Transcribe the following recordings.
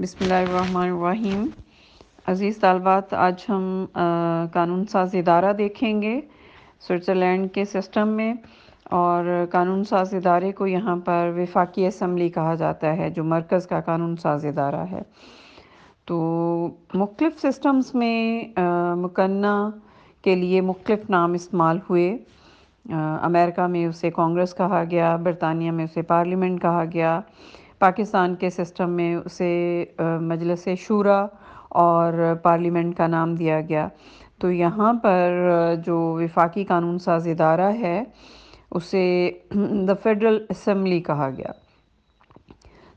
बिसमीम अज़ीज़ तलबात आज हम आ, कानून साज इदारा देखेंगे स्विट्ज़रलैंड के सिस्टम में और कानून साज इदारे को यहाँ पर विफाकी असम्बली कहा जाता है जो मरकज़ का कानून साज इदारा है तो मुख्तफ सिस्टम्स में मुकन्ना के लिए मुख्तफ नाम इस्तेमाल हुए आ, अमेरिका में उसे कांग्रेस कहा गया बरतानिया में उसे पार्लियामेंट कहा गया पाकिस्तान के सिस्टम में उसे मजलस शूरा और पार्लियामेंट का नाम दिया गया तो यहाँ पर जो विफाकी कानून साज इदारा है उसे द फेडरल असम्बली कहा गया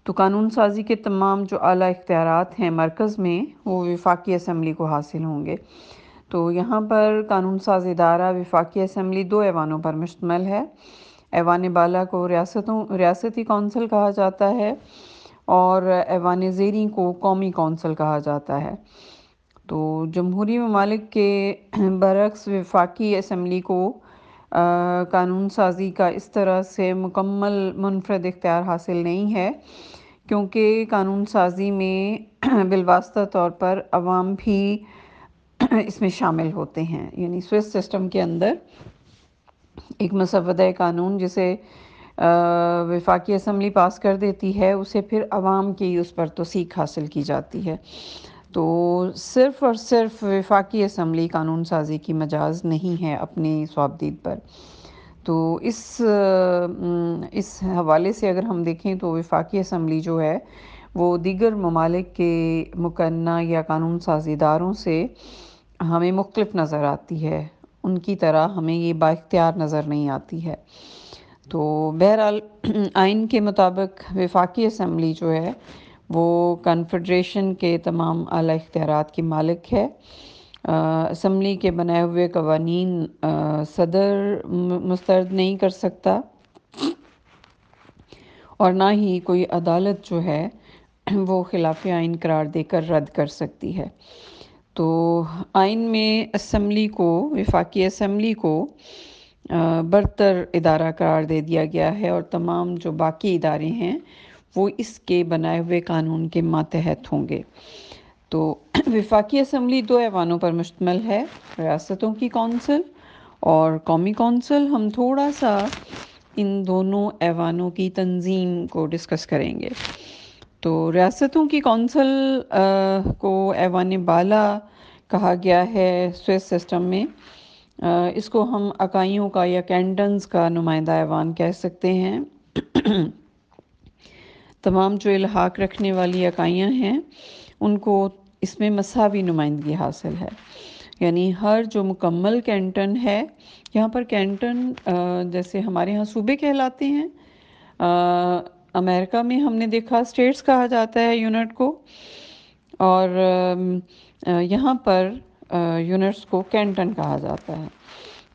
तो कानून साजी के तमाम जो अला इख्तियार हैं मरकज़ में वो विफाकी असम्बली को हासिल होंगे तो यहाँ पर कानून साज इदारा विफाकी असम्बली दो ऐवानों पर मुश्तमल है ऐवान बाला को रियासतों रियासती कौंसल कहा जाता है और ऐवान जेरी को कौमी कौंसल कहा जाता है तो जमहूरी ममालिक के बरक्स वफाकी असम्बली को आ, कानून साजी का इस तरह से मुकम्मल मुनफरद इख्तियार हासिल नहीं है क्योंकि कानून साजी में बिलवास्ता तौर पर अवाम भी इसमें शामिल होते हैं यानी स्विस सिस्टम के अंदर एक मसवद कानून जिसे वफाकी असम्बली पास कर देती है उसे फिर आवाम की उस पर तो सीख हासिल की जाती है तो सिर्फ़ और सिर्फ वफाकी असम्बली कानून साजी की मजाज नहीं है अपने स्वाबदीद पर तो इस इस हवाले से अगर हम देखें तो वफाकी असम्बली जो है वो दीगर ममालिक के मुकन्ना या कानून साजीदारों से हमें मुख्तफ नज़र आती है उनकी तरह हमें ये बाख्तियार नज़र नहीं आती है तो बहरहाल आइन के मुताबिक विफाकी असम्बली जो है वो कन्फेडरेशन के तमाम अली इख्तियार की मालिक है असम्बली के बनाए हुए कवानीन सदर मुस्तरद नहीं कर सकता और ना ही कोई अदालत जो है वो खिलाफ आइन करार देकर रद्द कर सकती है तो आइन में असम्बली को विफाकी असम्बली को बरतर इदारा करार दे दिया गया है और तमाम जो बाकी इदारे हैं वो इसके बनाए हुए कानून के मातहत होंगे तो विफाकी असम्बली दो ऐवानों पर मुश्तमल है रियासतों की कौंसिल और कौमी कौंसिल हम थोड़ा सा इन दोनों ऐवानों की तंजीम को डिस्कस करेंगे तो रियासतों की कौंसल को ऐवान बाला कहा गया है स्विस सिस्टम में आ, इसको हम अकाइयों का या कैंटन्स का नुमाइंदा ऐवान कह सकते हैं तमाम जो इलाहाक रखने वाली अकाइयाँ हैं उनको इसमें मसावी नुमाइंदगी हासिल है यानी हर जो मुकम्मल कैंटन है यहाँ पर कैंटन जैसे हमारे यहाँ सूबे कहलाते हैं अमेरिका में हमने देखा स्टेट्स कहा जाता है यूनिट को और यहाँ पर यूनिट्स को कैंटन कहा जाता है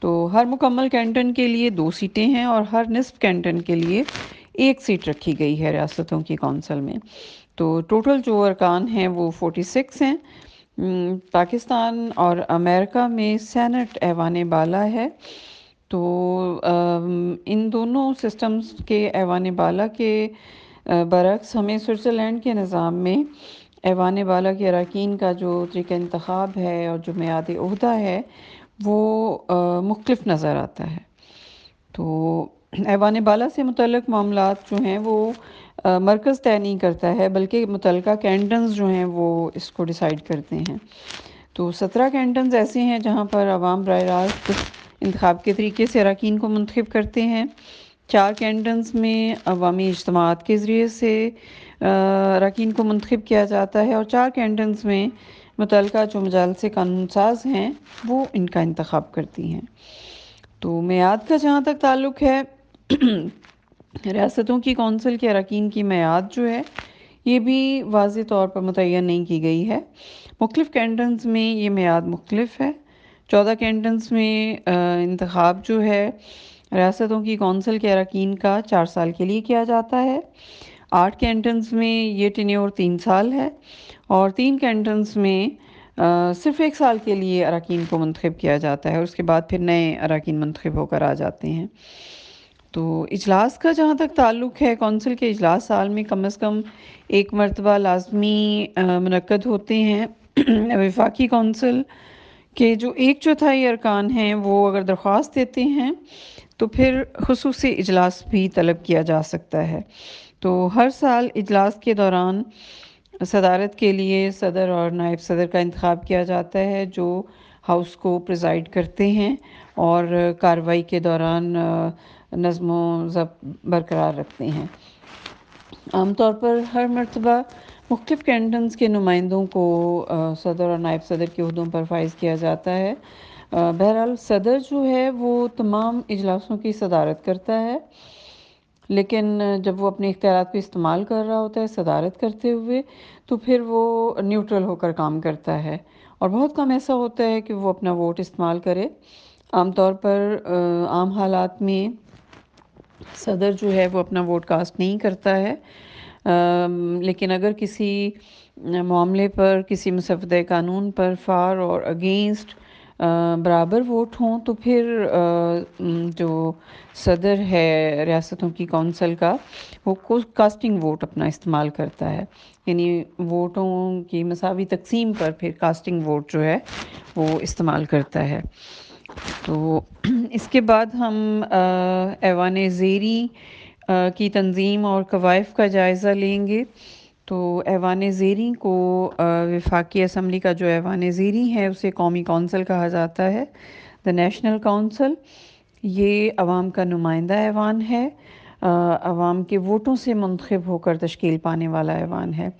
तो हर मुकम्मल कैंटन के लिए दो सीटें हैं और हर निस्फ कैंटन के लिए एक सीट रखी गई है रियासतों की कौंसल में तो टोटल जो अरकान हैं वो सिक्स हैं पाकिस्तान और अमेरिका में सेनेट ऐवान बाला है तो इन दोनों सिस्टम्स के ऐवान बाला के बरक्स हमें स्विट्ज़रलैंड के निज़ाम में ऐवान बाला के अरकान का जो तरीका इंतब है और जो मैद अहदा है वो मुख्तफ नज़र आता है तो ऐवान बाला से मुतल मामला जो हैं वो मरकज़ तय नहीं करता है बल्कि मुतल कैंटन्स जो हैं वो इसको डिसाइड करते हैं तो सत्रह कैंटन्स ऐसे हैं जहाँ पर आवाम बर रास्त इंतब के तरीके से अरकान को मंतखब करते हैं चार कैंटन्स में अवामी इजतम के ज़रिए से अरकान को मंतखब किया जाता है और चार कैंटन्स में मुतल जो मजालस कानून साज हैं वो इनका इंतखब करती हैं तो मैद का जहाँ तक ताल्लुक़ है रियासतों की कौंसिल के अरकान की मैद जो है ये भी वाज तौर पर मुतन नहीं की गई है मुख्तफ कैंटन्स में ये मैद मुख्तफ है चौदह कैंटन्स में इंतखब जो है रियासतों की कौंसिल के अरकान का चार साल के लिए किया जाता है आठ कैंटन्स में ये टेन्योर तीन साल है और तीन कैंटन्स में आ, सिर्फ एक साल के लिए अरकान को मंतखब किया जाता है और उसके बाद फिर नए अरकान मंतखब होकर आ जाते हैं तो इजलास का जहाँ तक ताल्लुक़ है कौंसिल के अजलास साल में कम अज़ कम एक मरतबा लाजमी मनक़द होते हैं वफाकी कौंसिल कि जो एक चौथाई अरकान हैं वो अगर दरख्वास्त देते हैं तो फिर खसूस इजलास भी तलब किया जा सकता है तो हर साल इजलास के दौरान सदारत के लिए सदर और नायब सदर का इंतखब किया जाता है जो हाउस को प्रिजाइड करते हैं और कार्रवाई के दौरान नज़म ज़ब बरकरार रखते हैं आमतौर पर हर मरतबा मुख्तफ कैंटन्स के नुमाइंदों को सदर और नायब सदर के अहदों पर फाइज किया जाता है बहरहाल सदर जो है वो तमाम इजलासों की सदारत करता है लेकिन जब वो अपने इख्तियार को इस्तेमाल कर रहा होता है सदारत करते हुए तो फिर वो न्यूट्रल होकर काम करता है और बहुत कम ऐसा होता है कि वो अपना वोट इस्तेमाल करे आमतौर पर आम हालात में सदर जो है वो अपना वोट कास्ट नहीं करता है लेकिन अगर किसी मामले पर किसी मुसवद कानून पर फ़ार और अगेंस्ट बराबर वोट हों तो फिर जो सदर है रियासतों की कौंसल का वो कास्टिंग वोट अपना इस्तेमाल करता है यानी वोटों की मसावी तकसीम पर फिर कास्टिंग वोट जो है वो इस्तेमाल करता है तो इसके बाद हम ऐवान ज़ेरी की तंजीम और कवायफ का जायज़ा लेंगे तो ऐवान ज़ेरी को वफाकी असम्बली का जो ऐवान ज़ेरी है उसे कौमी कौंसल कहा जाता है द नेशनल कौंसल ये अवाम का नुमाइंदा ऐवान है अवाम के वोटों से मंतखब होकर तश्कील पाने वाला ऐवान है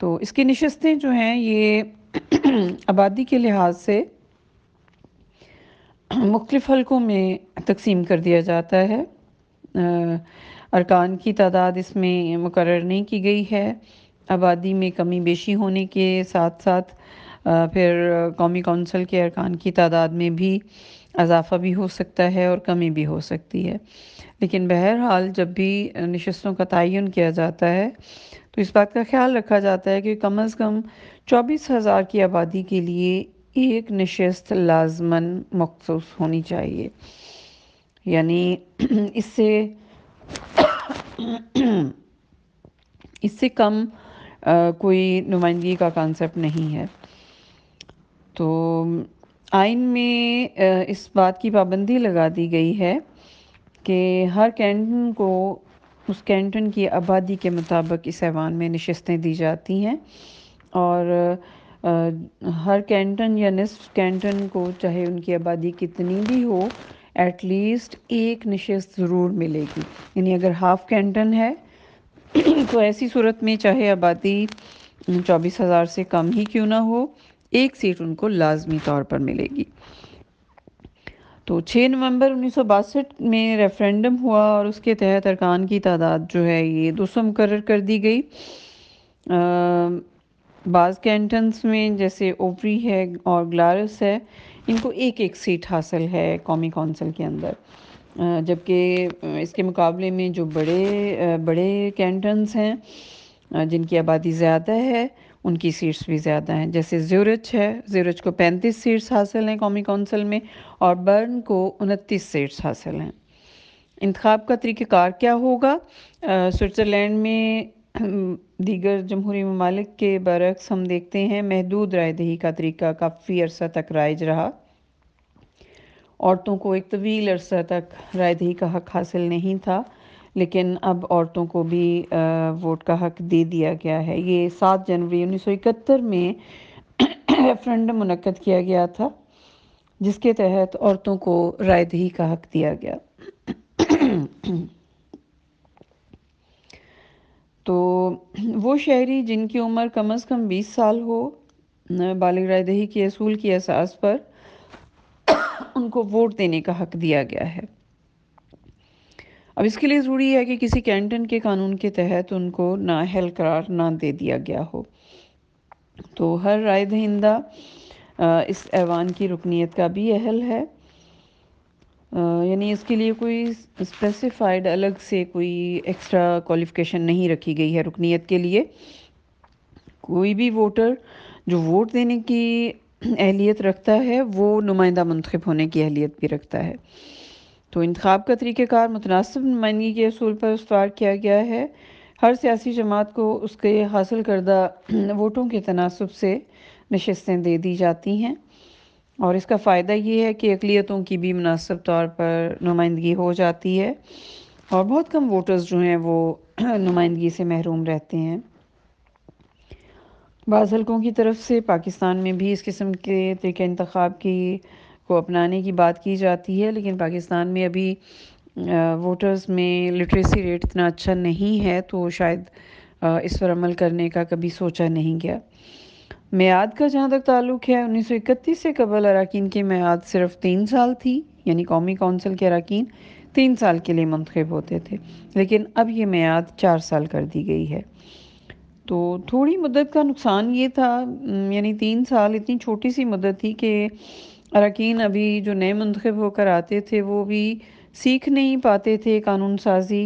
तो इसकी नशस्तें जो हैं ये आबादी के लिहाज से मुख्तफ हल्कों में तकसीम कर दिया जाता है अरकान की तादाद इसमें मुकर नहीं की गई है आबादी में कमी बेशी होने के साथ साथ फिर कौमी कौंसिल के अरकान की तादाद में भी इजाफा भी हो सकता है और कमी भी हो सकती है लेकिन बहरहाल जब भी नशस्तों का तयन किया जाता है तो इस बात का ख्याल रखा जाता है कि कम अज़ कम चौबीस हज़ार की आबादी के लिए एक नशस्त लाजमन मखसूस होनी चाहिए यानी इससे इससे कम आ, कोई नुमाइंदगी का कॉन्सेप्ट नहीं है तो आइन में आ, इस बात की पाबंदी लगा दी गई है कि हर कैंटन को उस कैंटन की आबादी के मुताबिक इस ऐवान में नशस्तें दी जाती हैं और आ, हर कैंटन या निसफ कैंटन को चाहे उनकी आबादी कितनी भी हो एटलीस्ट एक नशस्त ज़रूर मिलेगी यानी अगर हाफ कैंटन है तो ऐसी सूरत में चाहे आबादी चौबीस हज़ार से कम ही क्यों ना हो एक सीट उनको लाजमी तौर पर मिलेगी तो 6 नवंबर उन्नीस में रेफरेंडम हुआ और उसके तहत अरकान की तादाद जो है ये दो सौ मुकर कर दी गई बाज़ कैंटन्स में जैसे ओवरी है और ग्लारस है इनको एक एक सीट हासिल है कौमी कौंसिल के अंदर जबकि इसके मुकाबले में जो बड़े बड़े कैंटन्स हैं जिनकी आबादी ज़्यादा है उनकी सीट्स भी ज़्यादा हैं जैसे ज्यूरच है ज्यूरच को 35 सीट्स हासिल हैं कौमी कौंसिल में और बर्न को उनतीस सीट्स हासिल हैं इंतब का तरीक़ार क्या होगा स्विट्ज़रलैंड में दीगर जमहूरी ममालिक के बरक्स हम देखते हैं महदूद राय दही का तरीका काफ़ी अरसा तक राइज रहा औरतों को एक तवील अरसा तक राय दही का हक हासिल नहीं था लेकिन अब औरतों को भी वोट का हक दे दिया गया है ये सात जनवरी उन्नीस सौ इकहत्तर में रेफरेंडम मनक़द किया गया था जिसके तहत औरतों को राय दही का हक दिया गया तो वो शहरी जिनकी उम्र कम अज़ कम 20 साल हो बालिग रायदही के असूल के असास पर उनको वोट देने का हक दिया गया है अब इसके लिए ज़रूरी है कि किसी कैंटन के कानून के तहत उनको नाअहल करार ना दे दिया गया हो तो हर राय दहिंदा इस ऐवान की रुकनीत का भी अहल है यानी इसके लिए कोई स्पेसिफाइड अलग से कोई एक्स्ट्रा क्वालिफिकेशन नहीं रखी गई है रुकनीत के लिए कोई भी वोटर जो वोट देने की अहलियत रखता है वो नुमाइंदा मंतखब होने की अहलियत भी रखता है तो इंतखब का तरीक़ार मुतनासब नुमाइंदगी के असूल पर उसवार किया गया है हर सियासी जमात को उसके हासिल करदा वोटों के तनासब से नशस्तें दे दी जाती हैं और इसका फ़ायदा ये है कि अकलीतों की भी मुनासब तौर पर नुमाइंदगी हो जाती है और बहुत कम वोटर्स जो हैं वो नुमाइंदगी से महरूम रहते हैं बाज़ हल्कों की तरफ से पाकिस्तान में भी इस किस्म के तरीके इंतखब की को अपनाने की बात की जाती है लेकिन पाकिस्तान में अभी वोटर्स में लिटरेसी रेट इतना अच्छा नहीं है तो शायद इस पर अमल करने का कभी सोचा नहीं गया मैद का जहाँ तक ताल्लुक़ है 1931 से कबल अरकान की मैद सिर्फ तीन साल थी यानी कौमी कौंसिल के अरकान तीन साल के लिए मंतखब होते थे लेकिन अब ये मैद चार साल कर दी गई है तो थोड़ी मदद का नुकसान ये था यानी तीन साल इतनी छोटी सी मदद थी कि अरकान अभी जो नए मंतखब होकर आते थे वो भी सीख नहीं पाते थे कानून साजी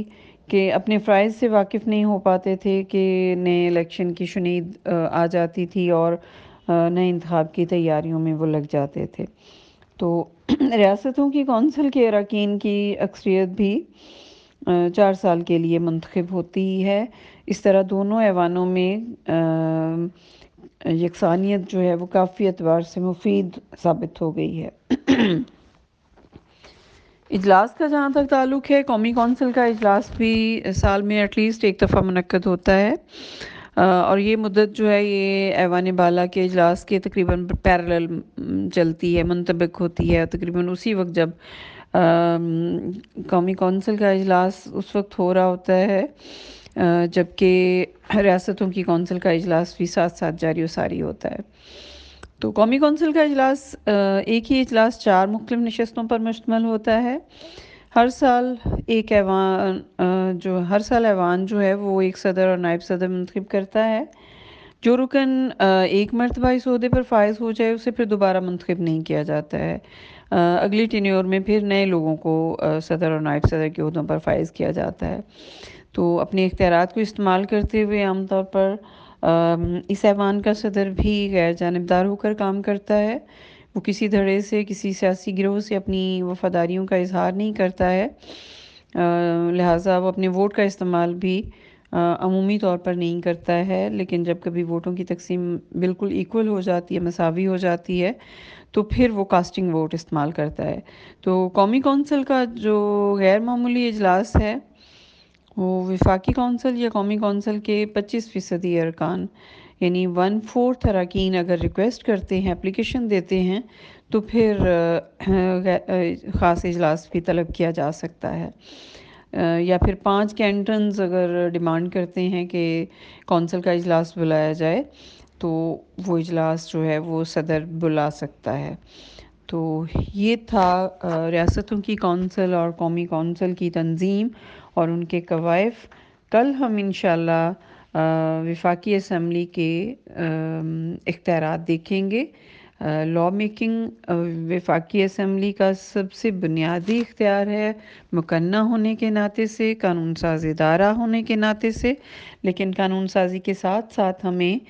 कि अपने फ़राइज़ से वाकिफ़ नहीं हो पाते थे कि नए इलेक्शन की शुनीद आ जाती थी और नए इंतब की तैयारियों में वो लग जाते थे तो रियासतों की कौंसिल के अरकान की अक्सरियत भी चार साल के लिए मंतखब होती है इस तरह दोनों ऐवानों में यकसानियत जो है वो काफ़ी अतबार से मुफीद साबित हो गई है इजलास का जहाँ तक ताल्लुक है कौमी कौंसिल का इजलास भी साल में एटलीस्ट एक दफ़ा मनक़द होता है और ये मुदत जो है ये ऐवान बाला के अजलास के तकरीबन पैरल चलती है मुंतबिक होती है तकरीबन उसी वक्त जब कौमी कौंसिल का अजलास उस वक्त हो रहा होता है जबकि रियासतों की कौंसिल का अजलास भी साथ साथ जारी वारी होता है तो कौमी कौंसिल का अजलास एक ही इजलास चार मुख्तलिफ नशस्तों पर मुश्तमल होता है हर साल एक ऐवान जो हर साल ऐवान जो है वो एक सदर और नायब सदर मंतखब करता है जो रुकन एक मरतबा इस अहदे पर फायज हो जाए उसे फिर दोबारा मंतखब नहीं किया जाता है अगली टेन्योर में फिर नए लोगों को सदर और नायब सदर के अहदों पर फायज किया जाता है तो अपने इख्तियार को इस्तेमाल करते हुए आमतौर पर इस ऐवान का सदर भी गैर जानबदार होकर काम करता है वो किसी धड़े से किसी सियासी गिरोह से अपनी वफादारियों का इजहार नहीं करता है लिहाजा वो अपने वोट का इस्तेमाल भी अमूमी तौर पर नहीं करता है लेकिन जब कभी वोटों की तकसीम बिल्कुल इक्वल हो जाती है मसावी हो जाती है तो फिर वो कास्टिंग वोट इस्तेमाल करता है तो कौमी कौंसिल का जो गैर मामूली इजलास है वो विफाकी कौंसल या कौमी कौंसल के 25 फ़ीसदी अरकान यानी वन फोर्थ अरकान अगर रिक्वेस्ट करते हैं एप्लीकेशन देते हैं तो फिर ख़ास इजलास भी तलब किया जा सकता है या फिर पांच कैंटन्स अगर डिमांड करते हैं कि कौंसल का इजलास बुलाया जाए तो वो इजलास जो है वो सदर बुला सकता है तो ये था रियासतों की कौंसल और कौमी कौंसल की तंजीम और उनके कवायफ कल हम इन शफाकी असम्बली के इख्तार देखेंगे लॉ मेकिंग विफाकी असम्बली का सबसे बुनियादी इख्तियार है मुकन्ना होने के नाते से कानून साज इदारा होने के नाते से लेकिन कानून साजी के साथ साथ हमें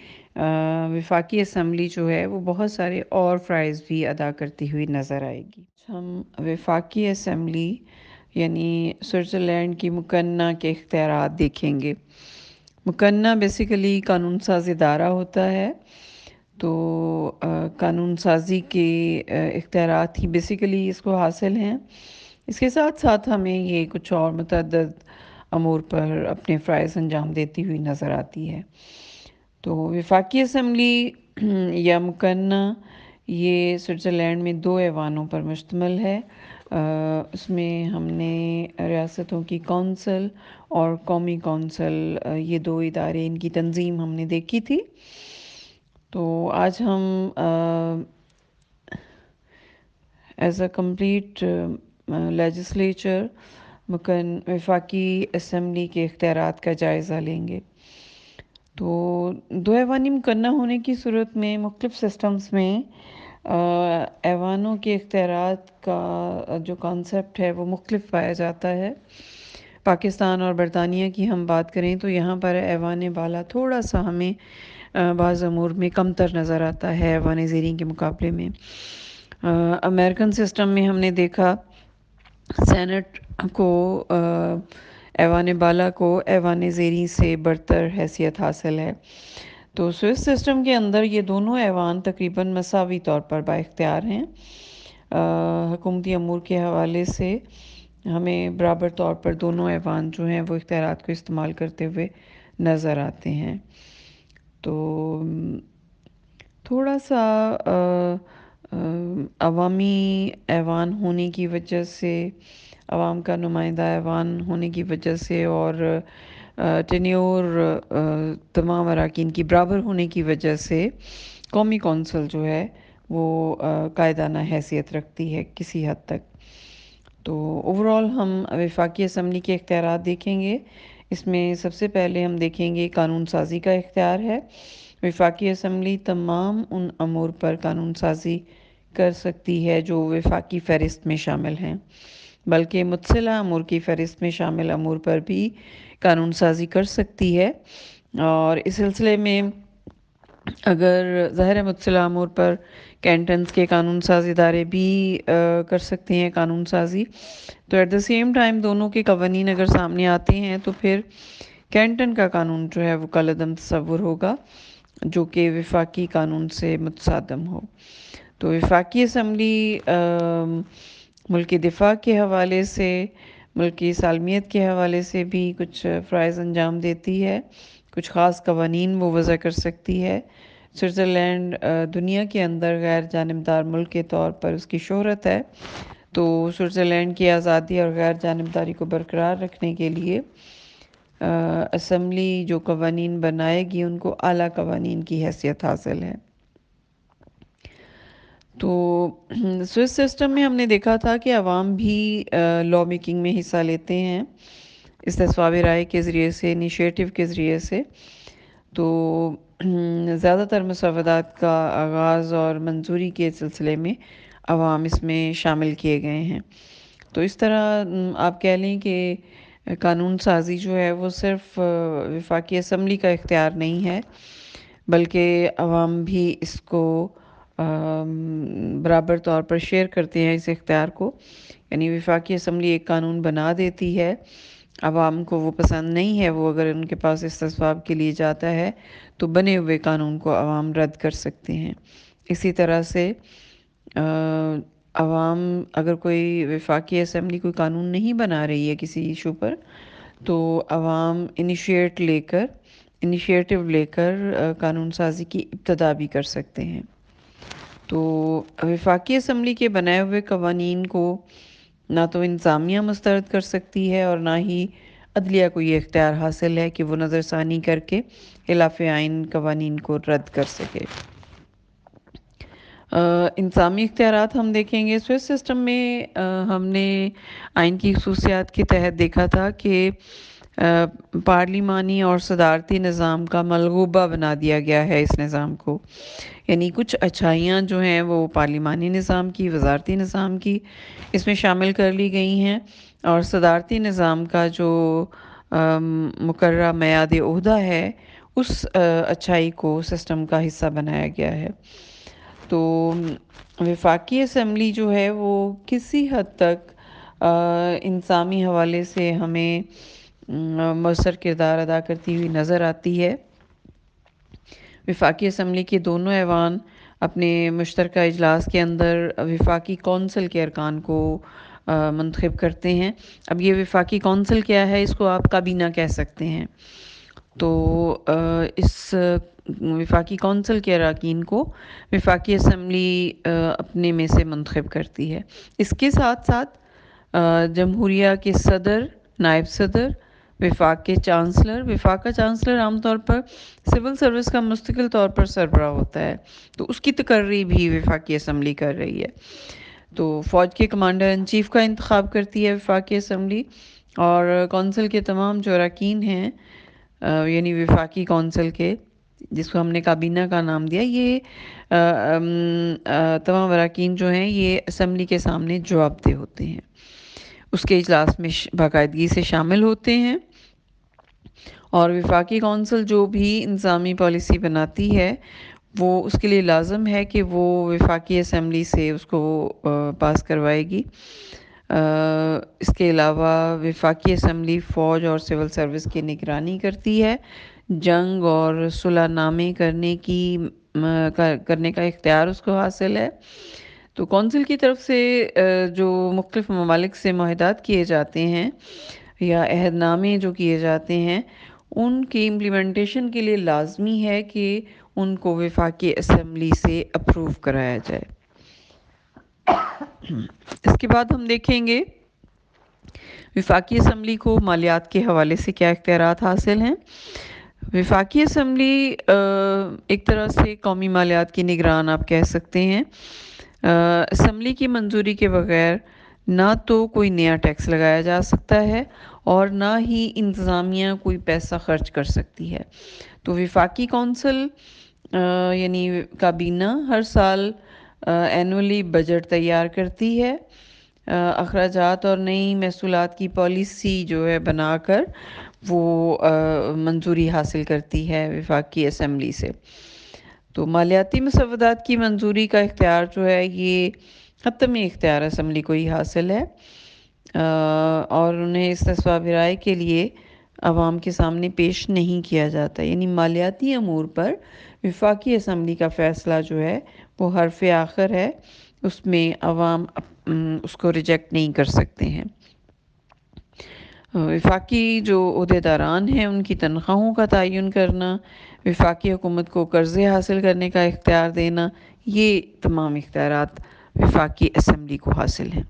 विफाकी असम्बली जो है वो बहुत सारे और फ़्राइज़ भी अदा करती हुई नज़र आएगी हम विफाकी असम्बली यानी स्विट्ज़रलैंड की मुकन्ना के अख्तियार देखेंगे मुकन्ना बेसिकली कानून साज इदारा होता है तो कानून साजी के इख्तियार ही बेसिकली इसको हासिल हैं इसके साथ साथ हमें ये कुछ और मतद अमूर पर अपने फ़्राइज अंजाम देती हुई नज़र आती है तो विफाकी असम्बली या मुकन्ना ये स्विट्ज़रलैंड में दो ऐवानों पर मुश्तमल है उसमें हमने रियासतों की कौंसल और कौमी कौंसल ये दो इदारे इनकी तंजीम हमने देखी थी तो आज हम एज़ अ कम्प्लीट लेजिस्लेचर मकन वफाकी असम्बली के अख्तियार का जायज़ा लेंगे तो दो एवानी मुकन्ना होने की सूरत में मुख्तफ सिस्टम्स में ऐवानों के अख्तियार का जो कॉन्सेप्ट है वो मुख्तफ पाया जाता है पाकिस्तान और बरतानिया की हम बात करें तो यहाँ पर ऐवान बाला थोड़ा सा हमें बाज़ अमूर में कमतर नज़र आता है ऐवान ज़ेरी के मुकाबले में अमेरिकन सिस्टम में हमने देखा सेनेट को ऐवान बाला को ऐवान ज़ेरी से बढ़तर हैसियत हासिल है तो स्विस सिस्टम के अंदर ये दोनों ऐवान तकरीबन मसावी तौर पर बाख्तियार हैं हकूमती अमूर के हवाले से हमें बराबर तौर पर दोनों ऐवान जो हैं वो इख्तियार को इस्तेमाल करते हुए नज़र आते हैं तो थोड़ा सा अवामी ऐवान होने की वजह से अवाम का नुमाइंदा ऐवान होने की वजह से और टेन्योर तमाम अरकान की बराबर होने की वजह से कौमी कौंसल जो है वो कायदाना हैसियत रखती है किसी हद तक तो ओवरऑल हम वफाकी असम्बली के अख्तियार देखेंगे इसमें सबसे पहले हम देखेंगे कानून साजी का इख्तियार है वफाकी असम्बली तमाम उन अमूर पर कानून साजी कर सकती है जो वफाकी फहरिस्त में शामिल हैं बल्कि मुतसिला अमूर की फहरिस्त में शामिल अमूर पर भी कानून साजी कर सकती है और इस सिलसिले में अगर ज़ाहिर मुतसिल आमूर पर कैंटन्स के कानून साज इदारे भी आ, कर सकते हैं कानून साजी तो एट द सेम टाइम दोनों के कवानीन अगर सामने आते हैं तो फिर कैंटन का कानून जो है वो कलदम तस्वुर होगा जो कि विफाकी कानून से मुतसादम हो तो विफाकी असम्बली मुल्क दिफा के हवाले से मुल्की सालमियत के हवाले से भी कुछ फ़रज़ अंजाम देती है कुछ ख़ास कवानीन वो वज़ा कर सकती है स्विट्ज़रलैंड दुनिया के अंदर गैर जानबदार मुल्क के तौर पर उसकी शहरत है तो स्विट्ज़रलैंड की आज़ादी और गैर जानबदारी को बरकरार रखने के लिए असम्बली जो कवानीन बनाएगी उनको अली कवानीन की हैसियत हासिल है तो स्विस सिस्टम में हमने देखा था कि आवाम भी लॉ मेकिंग में हिस्सा लेते हैं इस तस्वाब राय के ज़रिए से इनिशिएटिव के ज़रिए से तो ज़्यादातर मसवदात का आगाज़ और मंजूरी के सिलसिले में आवाम इसमें शामिल किए गए हैं तो इस तरह आप कह लें कि कानून साजी जो है वो सिर्फ विफाकी असम्बली का इख्तियार नहीं है बल्कि आवाम भी इसको बराबर तौर पर शेयर करते हैं इस इख्तियार को यानी विफाकी असम्बली एक कानून बना देती है आवाम को वो पसंद नहीं है वो अगर उनके पास तस्वाब के लिए जाता है तो बने हुए कानून को आवाम रद्द कर सकते हैं इसी तरह से आवाम अगर कोई विफाकी असम्बली कोई कानून नहीं बना रही है किसी इशू पर तो आवाम इनिशिएट लेकर इनिशिएटिव लेकर कानून साजी की इब्तदा भी कर सकते हैं तो वफाकी असम्बली के बनाए हुए कवानीन को ना तो इंतज़ामिया मुस्तरद कर सकती है और ना ही अदलिया को ये इख्तियार हासिल है कि वो नज़रसानी करके खिलाफ आइन कवानीन को रद्द कर सके इंसामी इख्तियार हम देखेंगे स्विस सिस्टम में आ, हमने आइन की खसूसियात के तहत देखा था कि पार्लिमानी और सदारती निज़ाम का मलगूबा बना दिया गया है इस निज़ाम को यानी कुछ अच्छाइयाँ जो हैं वो पार्लिमानी निज़ाम की वजारती निज़ाम की इसमें शामिल कर ली गई हैं और सदारती निज़ाम का जो मुकर मैद अहदा है उस अच्छाई को सिस्टम का हिस्सा बनाया गया है तो विफाकी असम्बली जो है वो किसी हद तक इंसानी हवाले से हमें मौसर किरदार अदा करती हुई नज़र आती है विफाक असम्बली के दोनों ऐवान अपने मुश्तरक अजलास के अंदर विफाकी कौंसिल के अरकान को मंतखब करते हैं अब ये विफाकी कौंसिल क्या है इसको आप काबीना कह सकते हैं तो इस विफाकी कौंसिल के अरकान को विफाकी असम्बली अपने में से मंतखब करती है इसके साथ साथ जमहूरिया के सदर नायब सदर विफाक के चांसलर विफाक का चांसलर आमतौर पर सिविल सर्विस का मुस्तकिल तौर पर सरबरा होता है तो उसकी तकर्री भी विफाकी असम्बली कर रही है तो फ़ौज के कमांडर इन चीफ का इंतखब करती है विफाक असम्बली और कौंसिल के तमाम जो अरकान हैं यानी विफाकी कौंसिल के जिसको हमने काबीना का नाम दिया ये तमाम अरकान जो हैं ये असम्बली के सामने जवाबदेह होते हैं उसके इजलास में बाकायदगी से शामिल होते हैं और विफाकी कौंसिल जो भी इंतज़ामी पॉलिसी बनाती है वो उसके लिए लाजम है कि वो विफाकी असम्बली से उसको पास करवाएगी इसके अलावा विफाकी असम्बली फ़ौज और सिविल सर्विस की निगरानी करती है जंग और सुलहनामे करने की करने का इख्तियार उसको हासिल है तो कौंसिल की तरफ से जो मुख्तफ ममालिक से माहदात किए जाते हैं या अहदनामे जो किए जाते हैं उनके इम्प्लीमेंटेशन के लिए लाजमी है कि उनको वफाक असम्बली से अप्रूव कराया जाए इसके बाद हम देखेंगे विफाकी असम्बली को मालियात के हवाले से क्या इख्तियार हासिल हैं विफाकी असम्बली एक तरह से कौमी मालियात की निगरान आप कह सकते हैं असम्बली की मंजूरी के बगैर ना तो कोई नया टैक्स लगाया जा सकता है और ना ही इंतज़ामिया कोई पैसा खर्च कर सकती है तो विफाकी कौंसल यानी काबीना हर साल एनुअली बजट तैयार करती है अखराज और नई महसूलत की पॉलिसी जो है बनाकर वो मंजूरी हासिल करती है विफाकी असम्बली से तो मालियाती मसवदात की मंजूरी का इख्तियार जो है ये हतमी इख्तियार असम्बली को ही हासिल है और उन्हें इस स्वाभिराय के लिए आवाम के सामने पेश नहीं किया जाता यानी मालियाती अमूर पर विफाकी असम्बली का फ़ैसला जो है वो हरफ आखिर है उसमें आवाम उसको रिजेक्ट नहीं कर सकते हैं विफाकी जो अहदेदारान हैं उनकी तनख्वाहों का तयन करना विफाकी हुकूमत को कर्ज़े हासिल करने का इख्तियार देना ये तमाम इख्तियार विफाकी असम्बली को हासिल हैं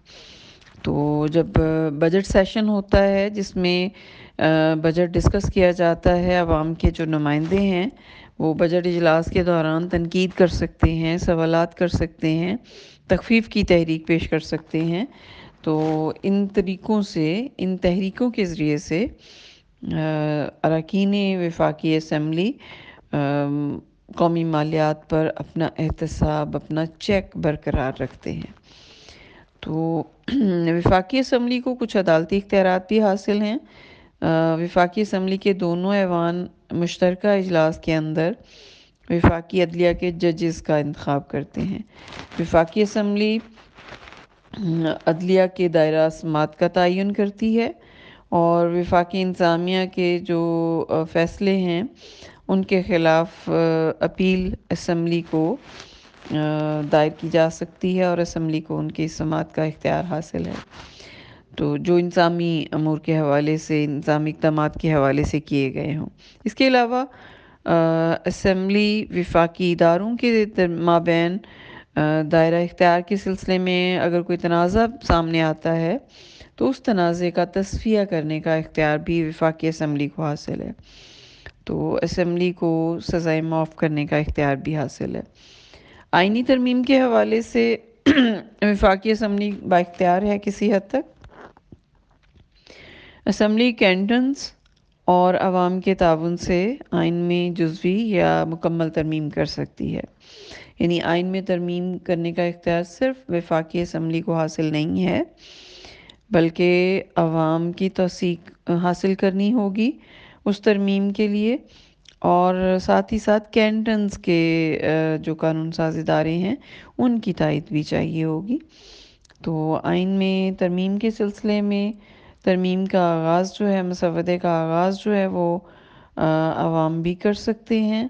तो जब बजट सेशन होता है जिसमें बजट डिस्कस किया जाता है आवाम के जो नुमाइंदे हैं वो बजट इजलास के दौरान तनकीद कर सकते हैं सवाल कर सकते हैं तखफीफ़ की तहरीक पेश कर सकते हैं तो इन तरीक़ों से इन तहरीकों के ज़रिए से अरकान वफाकी असम्बली कौमी मालियात पर अपना एहतसाब अपना चेक बरकरार रखते हैं तो विफाकी असम्बली को कुछ अदालती इख्तियार भी हासिल हैं विफाकी असम्बली के दोनों ऐवान मुश्तर अजलास के अंदर विफाकी अदलिया के जजेस का इंतखब करते हैं विफाकी असम्बली अदलिया के दायरा समात का तयन करती है और विफाकी इंतज़ामिया के जो फ़ैसले हैं उनके ख़िलाफ़ अपील असम्बली को दायर की जा सकती है और असम्बली को उनके समात का इख्तियार हासिल है तो जो इंसामी अमूर के हवाले से इंसामी इकदाम के हवाले से किए गए हों इसके अलावा असम्बली विफाकी इदारों के माबेन दायरा इख्तियार के सिलसिले में अगर कोई तनाज़ा सामने आता है तो उस तनाज़े का तस्फिया करने का इख्तियार भी विफाकी असम्बली को हासिल है तो असम्बली को सज़ाएँ माफ़ करने का इख्तियार भी हासिल है आइनी तरमीम के हवाले से विफाकी असम्बली बाख्तियार है किसी हद तक असम्बली कैंटन्स और आवाम के ताउन से आइन में जजवी या मुकम्मल तरमीम कर सकती है यानी आइन में तरमीम करने का इख्तियार सिर्फ विफाकी असम्बली को हासिल नहीं है बल्कि आवाम की तोसीक हासिल करनी होगी उस तरमीम के लिए और साथ ही साथ कैंटन्स के जो कानून साज हैं उनकी तायद भी चाहिए होगी तो आइन में तरमीम के सिलसिले में तरमीम का आगाज़ जो है मसवदे का आगाज़ जो है वो आवाम भी कर सकते हैं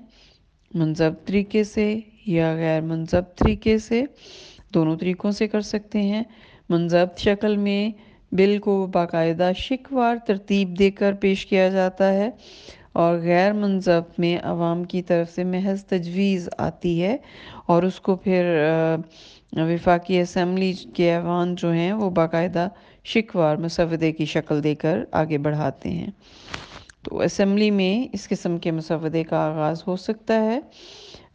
मनजब तरीके से या गैर मनजब तरीके से दोनों तरीक़ों से कर सकते हैं मनजब शक्ल में बिल को बाकायदा शिकवार तरतीब देकर पेश किया जाता है और गैर मनजब में आवाम की तरफ से महज तजवीज़ आती है और उसको फिर वफाकी असम्बली के अवान जो हैं वो बाकायदा शिकवार मसवदे की शक्ल देकर आगे बढ़ाते हैं तो असम्बली में इस किस्म के मसवदे का आगाज़ हो सकता है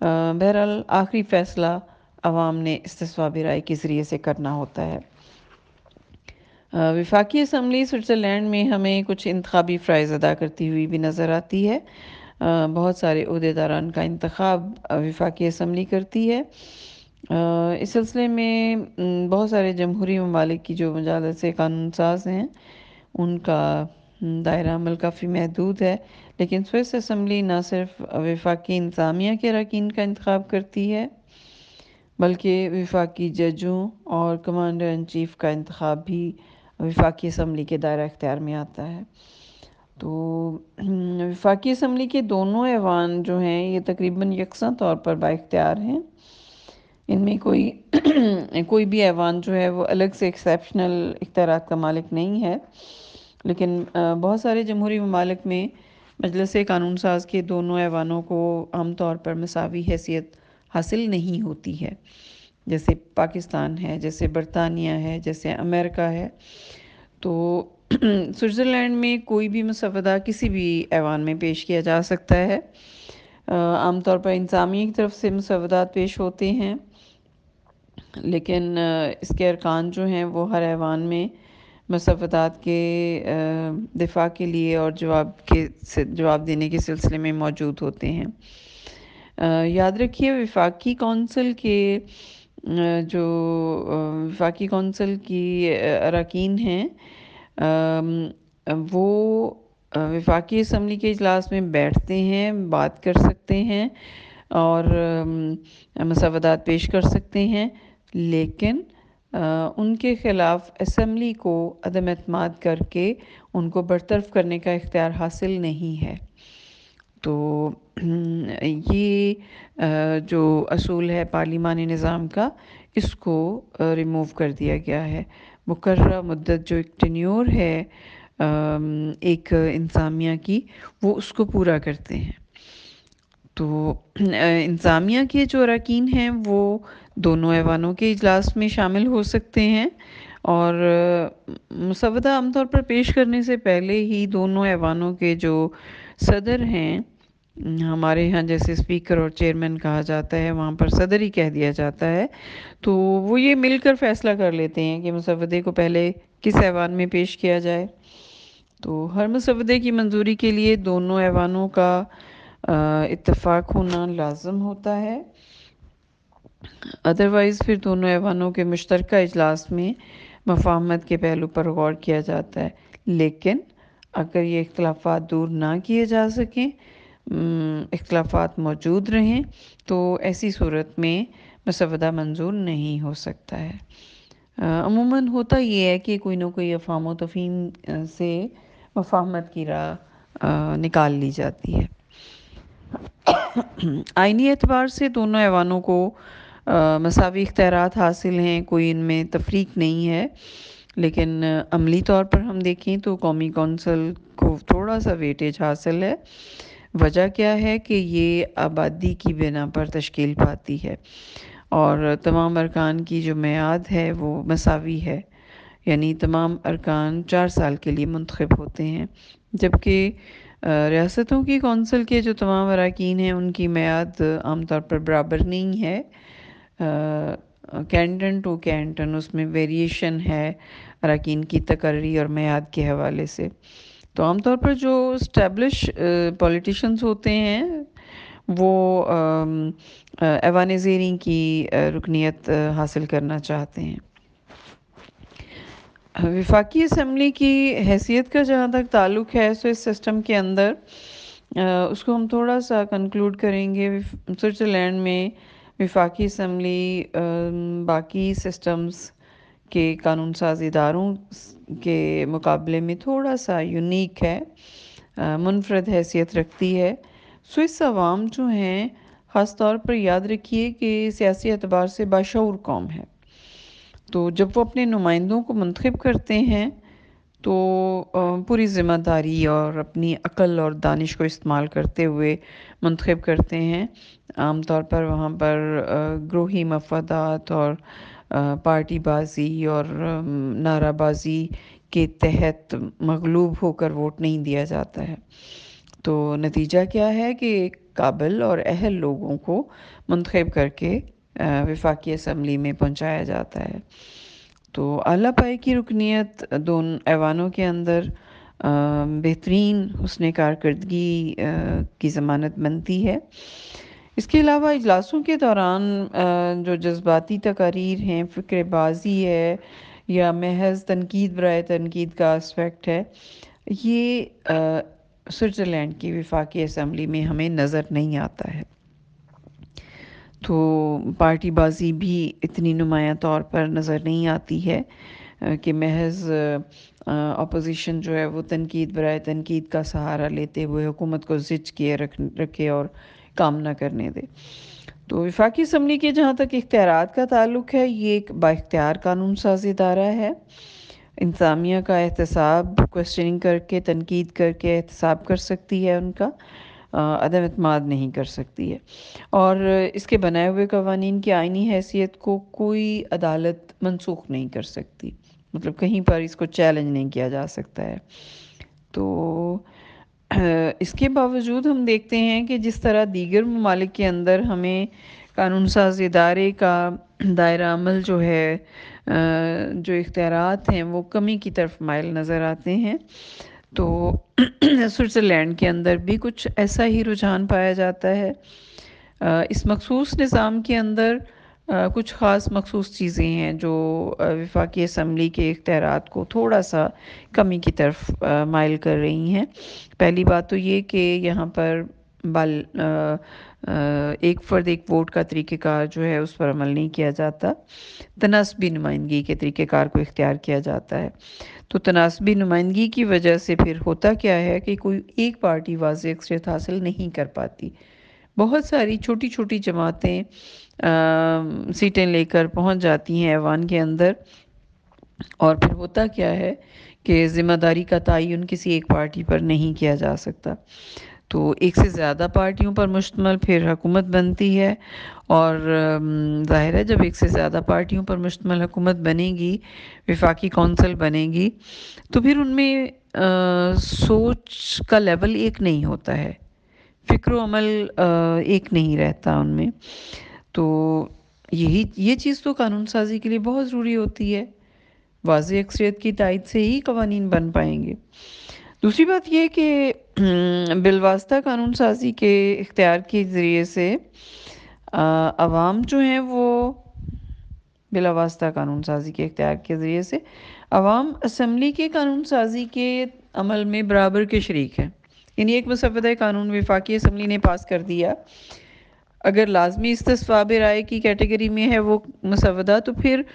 बहरहाल आखिरी फ़ैसला आवाम ने इसतवा राय के ज़रिए से करना होता है विफाकी असम्बली स्विट्ज़रलैंड में हमें कुछ इंतबी फ़्राइज़ अदा करती हुई भी नज़र आती है बहुत सारे अहदेदारान का इंतखब विफाकी असम्बली करती है इस सिलसिले में बहुत सारे जमहूरी ममालिक की जो मजालत से कानून साज हैं उनका दायरा अमल काफ़ी महदूद है लेकिन स्विस असम्बली ना सिर्फ विफाकी इंतज़ामिया के अरकान का इंतखब करती है बल्कि विफाकी जजों और कमांडर इन चीफ़ का इंतखब भी वफाकी असम्बली के दायरा अख्तियार में आता है तो वफाकी असम्बली के दोनों ऐवान जो हैं ये तकरीबन यकसा तौर पर बाख्तियार हैं इनमें कोई कोई भी ऐवान जो है वो अलग से एक्सेप्शनल इख्तियार का मालिक नहीं है लेकिन बहुत सारे जमहूरी ममालिक में मजलस कानून साज के दोनों ऐवानों को आम तौर पर मसावी हैसियत हासिल नहीं होती है जैसे पाकिस्तान है जैसे बरतानिया है जैसे अमेरिका है तो स्विट्ज़रलैंड में कोई भी मुसवदा किसी भी ऐवान में पेश किया जा सकता है आमतौर पर इंतज़ामिया की तरफ से मुसवदात पेश होते हैं लेकिन इसके अरकान जो हैं वो हर ऐवान में मसवदात के दिफा के लिए और जवाब के जवाब देने के सिलसिले में मौजूद होते हैं याद रखिए विफाकी कौंसिल के जो वफाकी कौंसिल की अरकान हैं वो वफाकी इसम्बली के अजलास में बैठते हैं बात कर सकते हैं और मसवदात पेश कर सकते हैं लेकिन उनके ख़िलाफ़ असम्बली को अदम अतमाद करके उनको बरतरफ करने का इख्तियार हासिल नहीं है तो ये जो असूल है पार्लिमानी निज़ाम का इसको रिमूव कर दिया गया है मुकर मदत जो एक टन्योर है एक इंसामिया की वो उसको पूरा करते हैं तो इंसामिया के जो अरकान हैं वो दोनों ऐवानों के इजलास में शामिल हो सकते हैं और मुसवदा आमतौर पर पेश करने से पहले ही दोनों ऐवानों के जो सदर हैं हमारे यहाँ जैसे स्पीकर और चेयरमैन कहा जाता है वहाँ पर सदर ही कह दिया जाता है तो वो ये मिलकर फैसला कर लेते हैं कि मुसवदे को पहले किस ऐवान में पेश किया जाए तो हर मुसवदे की मंजूरी के लिए दोनों ऐवानों का इतफाक़ होना लाजम होता है अदरवाइज़ फिर दोनों ऐवानों के मुश्तर अजलास में मफाहमत के पहलू पर गौर किया जाता है लेकिन अगर ये इख्लाफा दूर ना किए जा सकें इख्लाफात मौजूद रहें तो ऐसी सूरत में मसवदा मंजूर नहीं हो सकता है अमूमन होता ये है कि कोई ना कोई अफाम तफीम से मफाहमत की राह निकाल ली जाती है आइनी एतबार से दोनों ऐवानों को मसावी इख्तरात हासिल हैं कोई इनमें तफरीक नहीं है लेकिन अमली तौर पर हम देखें तो कौमी कौंसल को थोड़ा सा वेटेज हासिल है वजह क्या है कि ये आबादी की बिना पर तश्कील पाती है और तमाम अरकान की जो मैद है वो मसावी है यानी तमाम अरकान चार साल के लिए मंतखब होते हैं जबकि रियासतों की कौंसिल के जो तमाम अरकान हैं उनकी मैद आमतौर पर बराबर नहीं है कैंटन टू कैंटन उसमें वेरिएशन है अरकान की तकर्री और मैद के हवाले से तो आमतौर पर जो स्टैब्लिश पॉलिटिशन्स uh, होते हैं वो एवान um, जेरी uh, की uh, रुकनीत हासिल करना चाहते हैं विफाकी असम्बली की हैसियत का जहाँ तक ताल्लुक है सो इस सिस्टम के अंदर उसको हम थोड़ा सा कंक्लूड करेंगे स्विट्ज़रलैंड में विफाकी असम्बली um, बाकी सिस्टम्स के कानून साज इदारों के मुकाबले में थोड़ा सा यूनिक है मुनफरद हैसियत रखती है स्विस अवाम जो हैं ख़ास तौर पर याद रखिए कि सियासी अतबार से बाशूर कौम है तो जब वो अपने नुमाइंदों को मंतखब करते हैं तो पूरी ज़िम्मेदारी और अपनी अकल और दानिश को इस्तेमाल करते हुए मंतखब करते हैं आम तौर पर वहाँ पर ग्रोही मफादात और पार्टीबाजी और नाराबाजी के तहत मगलूब होकर वोट नहीं दिया जाता है तो नतीजा क्या है कि काबिल और अहल लोगों को मंतखब करके विफाकी असम्बली में पहुंचाया जाता है तो अला पाई की रुकनीत दोनों ऐवानों के अंदर बेहतरीन उसने कारकर्दगी की ज़मानत बनती है इसके अलावा इजलासों के दौरान जो जज्बाती तकारीर हैं फ़िक्रबाजी है या महज तनकीद बरए तनकीद का आस्पेक्ट है ये स्विट्ज़रलैंड की विफाकी असम्बली में हमें नज़र नहीं आता है तो पार्टीबाजी भी इतनी नुमाया तौर पर नज़र नहीं आती है कि महज अपोजिशन जो है वो तनकीद बरए तनकीद का सहारा लेते हुए हुकूमत को जिज किए रख रखे और काम ना करने दे तो विफाकी असम्बली के जहाँ तक इख्तियार का ताल्लुक है ये एक बाख्तियार कानून साज इदारा है इंतज़ामिया का एहतसाब क्वेश्चनिंग करके तनकीद करके एहतसाब कर सकती है उनका अदम अतमाद नहीं कर सकती है और इसके बनाए हुए कवानीन की आइनी हैसियत को कोई अदालत मनसूख नहीं कर सकती मतलब कहीं पर इसको चैलेंज नहीं किया जा सकता है तो इसके बावजूद हम देखते हैं कि जिस तरह दीगर ममालिक के अंदर हमें कानून साज इदारे का दायरा अमल जो है जो इख्तियारत हैं वो कमी की तरफ मायल नज़र आते हैं तो स्विट्ज़रलैंड के अंदर भी कुछ ऐसा ही रुझान पाया जाता है इस मखसूस निज़ाम के अंदर कुछ ख़ास मखसूस चीज़ें हैं जो वफाकी असम्बली के इख्तियार को थोड़ा सा कमी की तरफ मायल कर रही हैं पहली बात तो ये कि यहाँ पर बाल आ, आ, एक फ़र्द एक वोट का तरीक़ार जो है उस पर अमल नहीं किया जाता तनासबी नुमाइंदगी के तरीक़ार को इख्तियार किया जाता है तो तनासबी नुमाइंदगी की वजह से फिर होता क्या है कि कोई एक पार्टी वाज अक्सरियत हासिल नहीं कर पाती बहुत सारी छोटी छोटी जमातें सीटें लेकर पहुंच जाती हैं ऐवान के अंदर और फिर होता क्या है कि ज़िम्मेदारी का तयन किसी एक पार्टी पर नहीं किया जा सकता तो एक से ज़्यादा पार्टियों पर मुश्तमल फिर हुकूमत बनती है और ज़ाहिर है जब एक से ज़्यादा पार्टियों पर मुश्तमल हुकूमत बनेगी विफाकी कौंसल बनेगी तो फिर उनमें आ, सोच का लेवल एक नहीं होता है फ़िक्र अमल एक नहीं रहता उनमें तो यही ये चीज़ तो कानून साजी के लिए बहुत ज़रूरी होती है वाज अक्सरियत की तायद से ही कवानी बन पाएंगे दूसरी बात यह कि हम्म, बिलवास्ता कानून साजी के इख्तियार के ज़रिए से आवाम जो हैं वो बिलावास्ता कानून साजी के इख्तियार के ज़रिए से आवाम असम्बली के कानून साजी के अमल में बराबर के शरीक हैं यानी एक मसवद कानून विफाकी असम्बली ने पास कर दिया अगर लाजमी इस्तवाब राय की कैटेगरी में है वो मसवदा तो फिर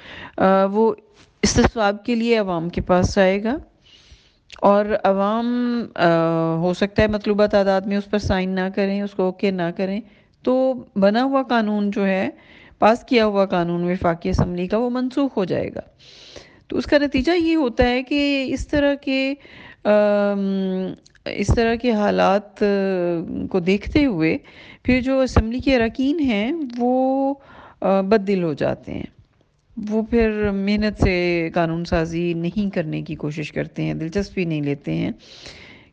आ, वो इस्तवाब के लिए आवाम के पास जाएगा और आवाम हो सकता है मतलूबा तादाद में उस पर साइन ना करें उसको ओके ना करें तो बना हुआ कानून जो है पास किया हुआ कानून विफाकी असम्बली का वो मनसूख हो जाएगा तो उसका नतीजा ये होता है कि इस तरह के इस तरह के हालात को देखते हुए फिर जो असम्बली के अरकान हैं वो बददिल हो जाते हैं वो फिर मेहनत से कानून साजी नहीं करने की कोशिश करते हैं दिलचस्पी नहीं लेते हैं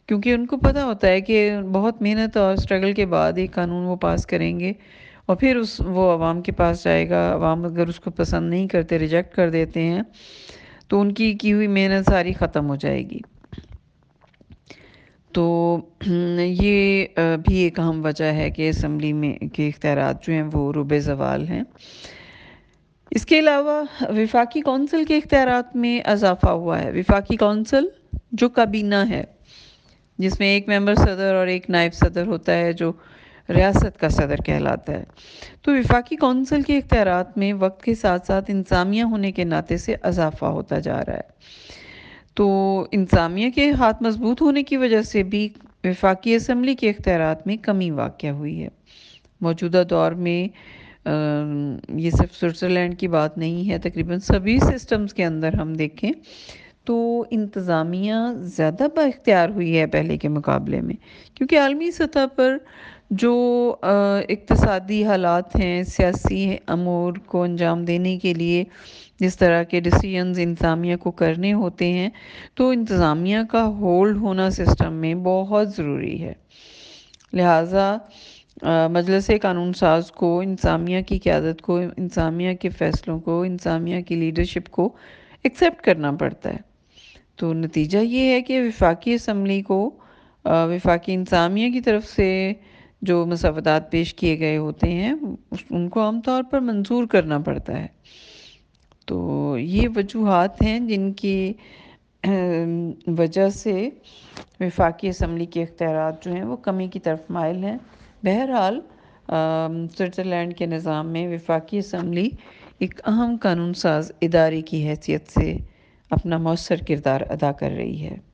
क्योंकि उनको पता होता है कि बहुत मेहनत और स्ट्रगल के बाद एक कानून वो पास करेंगे और फिर उस वो आवाम के पास जाएगा आवाम अगर उसको पसंद नहीं करते रिजेक्ट कर देते हैं तो उनकी की हुई मेहनत सारी ख़त्म हो जाएगी तो ये भी एक अहम वजह है कि इसम्बली में के इख्तियार जो हैं वो रुब जवाल हैं इसके अलावा विफाकी कौंसिल के इख्तियार में अजाफा हुआ है विफाकी कौंसिल जो काबीना है जिसमें एक मेंबर सदर और एक नायब सदर होता है जो रियासत का सदर कहलाता है तो विफाकी कौंसिल के इख्तियार में वक्त के साथ साथ इंतज़ामिया होने के नाते से अजाफा होता जा रहा है तो इंतज़ामिया के हाथ मजबूत होने की वजह से भी वफाकी असम्बली के अख्तियार में कमी वाक़ हुई है मौजूदा दौर में आ, ये सिर्फ स्विट्ज़रलैंड की बात नहीं है तकरीबन सभी सिस्टम्स के अंदर हम देखें तो इंतज़ामिया ज़्यादा बाख्तियार हुई है पहले के मुकाबले में क्योंकि आलमी सतह पर जो इकतसादी हालात हैं सियासी अमूर को अंजाम देने के लिए जिस तरह के डिसीजंस इंतज़ामिया को करने होते हैं तो इंतज़ामिया का होल्ड होना सिस्टम में बहुत ज़रूरी है लिहाजा मजलस कानून साज को इंतज़ामिया की क्यादत को इंतज़ामिया के फ़ैसलों को इंतज़ामिया की लीडरशिप को एक्सेप्ट करना पड़ता है तो नतीजा ये है कि विफाकी इसम्बली को विफाकी इंतज़ामिया की तरफ से जो मसवदात पेश किए गए होते हैं उनको आमतौर पर मंजूर करना पड़ता है तो ये वजूहत हैं जिनकी वजह से विफाकी असम्बली के अख्तियार जो हैं वो कमी की तरफ मायल हैं बहरहाल स्विट्ज़रलैंड के निज़ाम में विफाकी असम्बली एक अहम कानून साज इदारे की हैसियत से अपना मौसर किरदार अदा कर रही है